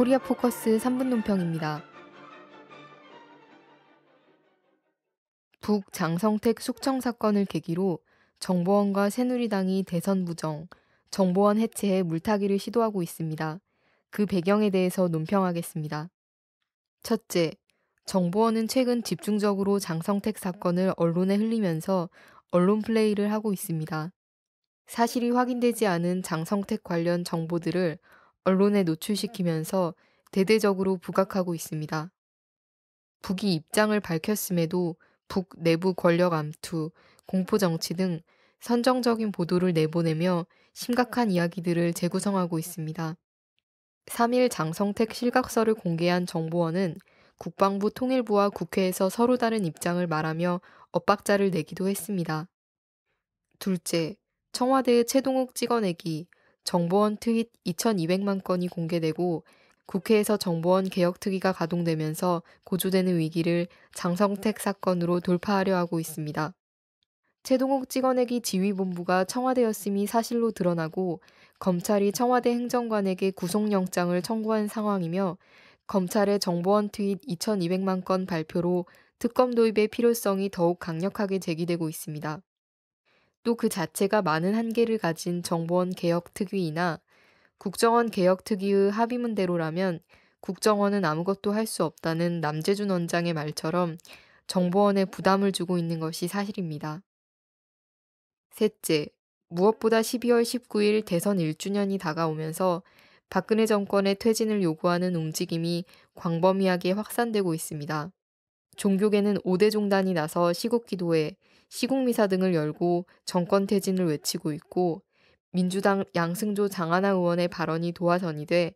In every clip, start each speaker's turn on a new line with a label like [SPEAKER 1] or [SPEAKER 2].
[SPEAKER 1] 코리아 포커스 3분 논평입니다. 북 장성택 숙청 사건을 계기로 정보원과 새누리당이 대선 부정, 정보원 해체에 물타기를 시도하고 있습니다. 그 배경에 대해서 논평하겠습니다. 첫째, 정보원은 최근 집중적으로 장성택 사건을 언론에 흘리면서 언론 플레이를 하고 있습니다. 사실이 확인되지 않은 장성택 관련 정보들을 언론에 노출시키면서 대대적으로 부각하고 있습니다. 북이 입장을 밝혔음에도 북 내부 권력 암투, 공포 정치 등 선정적인 보도를 내보내며 심각한 이야기들을 재구성하고 있습니다. 3일 장성택 실각서를 공개한 정보원은 국방부 통일부와 국회에서 서로 다른 입장을 말하며 엇박자를 내기도 했습니다. 둘째, 청와대의 최동욱 찍어내기, 정보원 특위 2,200만 건이 공개되고 국회에서 정보원 개혁특위가 가동되면서 고조되는 위기를 장성택 사건으로 돌파하려 하고 있습니다. 최동욱 찍어내기 지휘본부가 청와대였음이 사실로 드러나고 검찰이 청와대 행정관에게 구속영장을 청구한 상황이며 검찰의 정보원 트윗 2,200만 건 발표로 특검 도입의 필요성이 더욱 강력하게 제기되고 있습니다. 또그 자체가 많은 한계를 가진 정보원 개혁 특위이나 국정원 개혁 특위의 합의문대로라면 국정원은 아무것도 할 수 없다는 남재준 원장의 말처럼 정보원에 부담을 주고 있는 것이 사실입니다. 셋째, 무엇보다 12월 19일 대선 1주년이 다가오면서 박근혜 정권의 퇴진을 요구하는 움직임이 광범위하게 확산되고 있습니다. 종교계는 5대 종단이 나서 시국기도회, 시국미사 등을 열고 정권 퇴진을 외치고 있고 민주당 양승조 장하나 의원의 발언이 도화선이 돼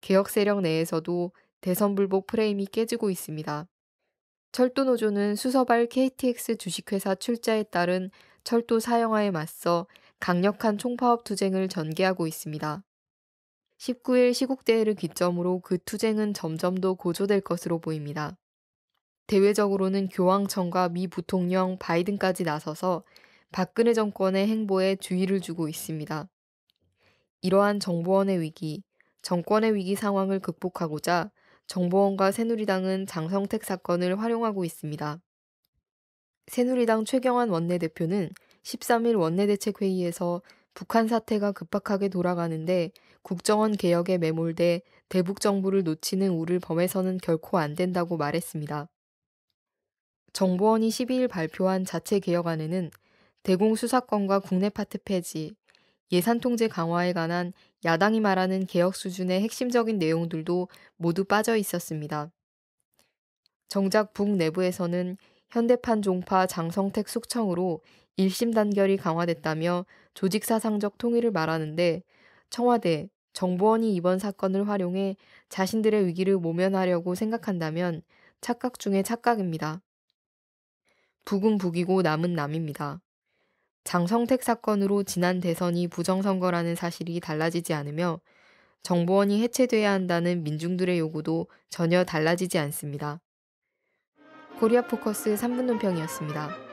[SPEAKER 1] 개혁 세력 내에서도 대선불복 프레임이 깨지고 있습니다. 철도노조는 수서발 KTX 주식회사 출자에 따른 철도 사형화에 맞서 강력한 총파업 투쟁을 전개하고 있습니다. 19일 시국대회를 기점으로 그 투쟁은 점점 더 고조될 것으로 보입니다. 대외적으로는 교황청과 미 부통령 바이든까지 나서서 박근혜 정권의 행보에 주의를 주고 있습니다. 이러한 정보원의 위기, 정권의 위기 상황을 극복하고자 정보원과 새누리당은 장성택 사건을 활용하고 있습니다. 새누리당 최경환 원내대표는 13일 원내대책회의에서 북한 사태가 급박하게 돌아가는데 국정원 개혁에 매몰돼 대북 정부를 놓치는 우를 범해서는 결코 안 된다고 말했습니다. 정보원이 12일 발표한 자체 개혁안에는 대공수사권과 국내 파트 폐지, 예산 통제 강화에 관한 야당이 말하는 개혁 수준의 핵심적인 내용들도 모두 빠져 있었습니다. 정작 북 내부에서는 현대판 종파 장성택 숙청으로 1심 단결이 강화됐다며 조직사상적 통일을 말하는데 청와대, 정보원이 이번 사건을 활용해 자신들의 위기를 모면하려고 생각한다면 착각 중의 착각입니다. 북은 북이고 남은 남입니다. 장성택 사건으로 지난 대선이 부정선거라는 사실이 달라지지 않으며 정보원이 해체돼야 한다는 민중들의 요구도 전혀 달라지지 않습니다. 코리아 포커스 3분 논평이었습니다.